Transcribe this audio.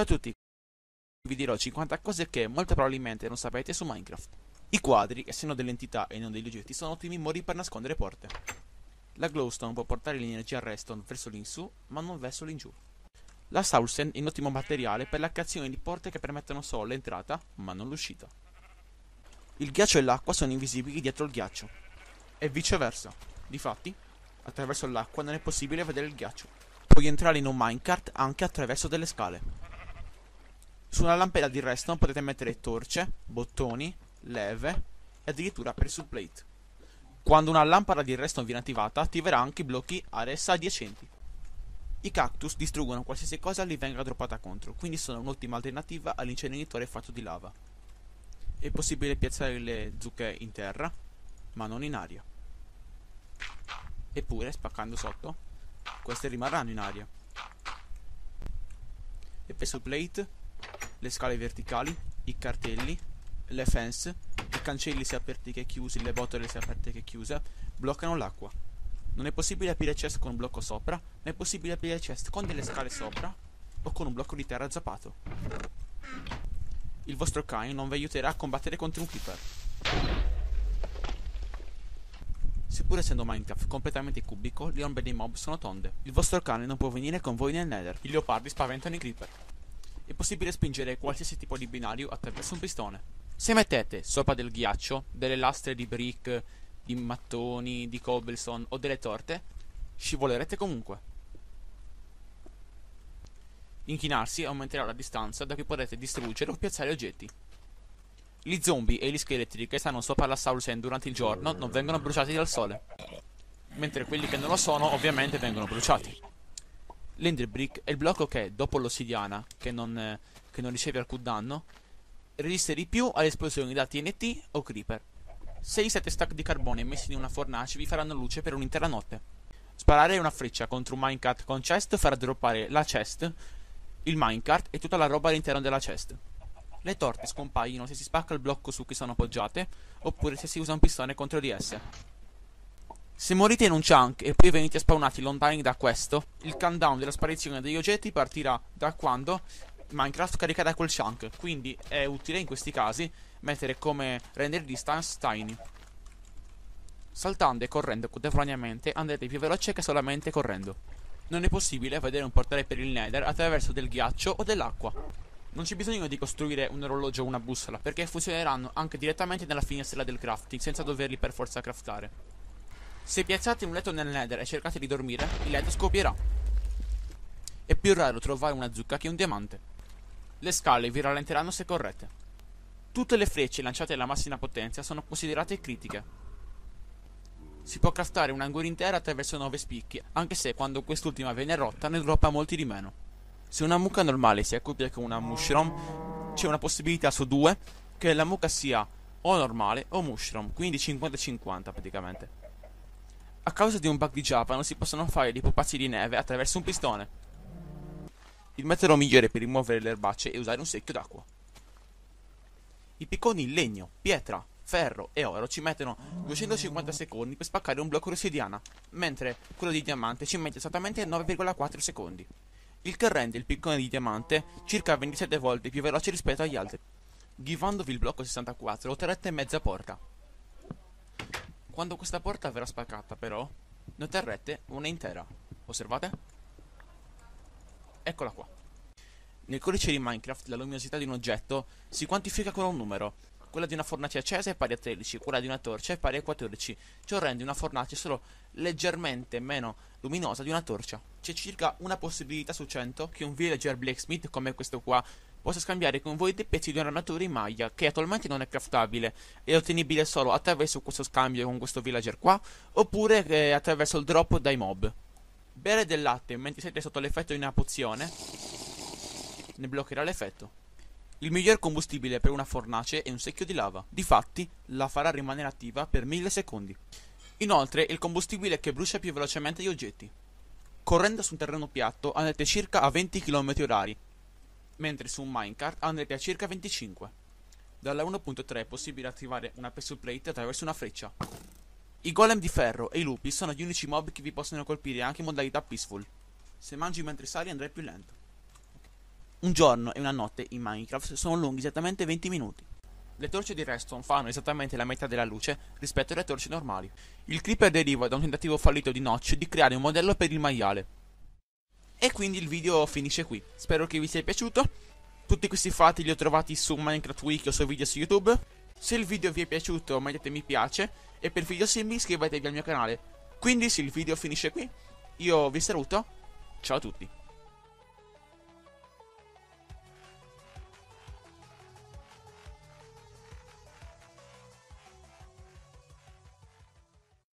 Ciao a tutti, vi dirò 50 cose che molto probabilmente non sapete su Minecraft. I quadri, essendo delle entità e non degli oggetti, sono ottimi modi per nascondere porte. La glowstone può portare l'energia redstone verso l'insù, ma non verso l'ingiù. La Saulsen è un ottimo materiale per la creazione di porte che permettono solo l'entrata, ma non l'uscita. Il ghiaccio e l'acqua sono invisibili dietro il ghiaccio, e viceversa. Difatti, attraverso l'acqua non è possibile vedere il ghiaccio. Puoi entrare in un minecart anche attraverso delle scale. Sulla lampada di redstone potete mettere torce, bottoni, leve e addirittura pressure plate. Quando una lampada di redstone viene attivata, attiverà anche i blocchi ad essa adiacenti. I cactus distruggono qualsiasi cosa gli venga droppata contro, quindi sono un'ottima alternativa all'inceneritore fatto di lava. È possibile piazzare le zucche in terra, ma non in aria. Eppure, spaccando sotto, queste rimarranno in aria. E peso plate le scale verticali, i cartelli, le fence, i cancelli sia aperti che chiusi, le botole sia aperte che chiuse, bloccano l'acqua. Non è possibile aprire chest con un blocco sopra, ma è possibile aprire chest con delle scale sopra o con un blocco di terra zappato. Il vostro cane non vi aiuterà a combattere contro un creeper. Seppur essendo Minecraft completamente cubico, le ombre dei mob sono tonde. Il vostro cane non può venire con voi nel nether. I leopardi spaventano i creeper è possibile spingere qualsiasi tipo di binario attraverso un pistone. Se mettete sopra del ghiaccio, delle lastre di brick, di mattoni, di cobblestone o delle torte, scivolerete comunque. Inchinarsi aumenterà la distanza da cui potrete distruggere o piazzare oggetti. Gli zombie e gli scheletri che stanno sopra la Saurusen durante il giorno non vengono bruciati dal sole, mentre quelli che non lo sono ovviamente vengono bruciati. L'enderbrick è il blocco che, dopo l'ossidiana, che non, eh, che non riceve alcun danno, resiste di più alle esplosioni da TNT o Creeper. 6-7 stack di carbone messi in una fornace vi faranno luce per un'intera notte. Sparare una freccia contro un minecart con chest farà droppare la chest, il minecart e tutta la roba all'interno della chest. Le torte scompaiono se si spacca il blocco su cui sono appoggiate, oppure se si usa un pistone contro di esse. Se morite in un chunk e poi venite spawnati lontani da questo, il countdown della sparizione degli oggetti partirà da quando Minecraft caricherà quel chunk, quindi è utile in questi casi mettere come render distance tiny. Saltando e correndo contemporaneamente andrete più veloce che solamente correndo. Non è possibile vedere un portale per il nether attraverso del ghiaccio o dell'acqua. Non c'è bisogno di costruire un orologio o una bussola, perché funzioneranno anche direttamente nella finestrella del crafting, senza doverli per forza craftare. Se piazzate un letto nel nether e cercate di dormire, il letto scoprirà. È più raro trovare una zucca che un diamante. Le scale vi rallenteranno se corrette. Tutte le frecce lanciate alla massima potenza sono considerate critiche. Si può craftare un'angura intera attraverso 9 spicchi, anche se quando quest'ultima viene rotta ne droppa molti di meno. Se una mucca normale si accoppia con una mushroom, c'è una possibilità su due che la mucca sia o normale o mushroom, quindi 50-50 praticamente. A causa di un bug di Java non si possono fare dei pupazzi di neve attraverso un pistone. Il metodo migliore per rimuovere le erbacce è usare un secchio d'acqua. I picconi in legno, pietra, ferro e oro ci mettono 250 secondi per spaccare un blocco di ossidiana, mentre quello di diamante ci mette esattamente 9,4 secondi. Il che rende il piccone di diamante circa 27 volte più veloce rispetto agli altri, Givandovi il blocco 64 o 3,5 porta. Quando questa porta verrà spaccata, però, ne otterrete una intera. Osservate? Eccola qua. Nel codice di Minecraft la luminosità di un oggetto si quantifica con un numero, quella di una fornace accesa è pari a 13, quella di una torcia è pari a 14, ciò rende una fornace solo leggermente meno luminosa di una torcia. C'è circa una possibilità su 100 che un villager blacksmith come questo qua possa scambiare con voi dei pezzi di una in maglia che attualmente non è craftabile e ottenibile solo attraverso questo scambio con questo villager qua oppure eh, attraverso il drop dai mob. Bere del latte mentre siete sotto l'effetto di una pozione ne bloccherà l'effetto. Il miglior combustibile per una fornace è un secchio di lava, difatti la farà rimanere attiva per mille secondi. Inoltre il combustibile che brucia più velocemente gli oggetti. Correndo su un terreno piatto andrete circa a 20 km/h, mentre su un minecart andrete a circa 25. Dalla 1.3 è possibile attivare una pestle plate attraverso una freccia. I golem di ferro e i lupi sono gli unici mob che vi possono colpire anche in modalità peaceful. Se mangi mentre sali andrai più lento un giorno e una notte in Minecraft sono lunghi esattamente 20 minuti. Le torce di Reston fanno esattamente la metà della luce rispetto alle torce normali. Il creeper deriva da un tentativo fallito di Notch di creare un modello per il maiale. E quindi il video finisce qui. Spero che vi sia piaciuto. Tutti questi fatti li ho trovati su Minecraft Wiki o su video su YouTube. Se il video vi è piaciuto mettete mi piace e per video simili iscrivetevi al mio canale. Quindi se il video finisce qui, io vi saluto. Ciao a tutti.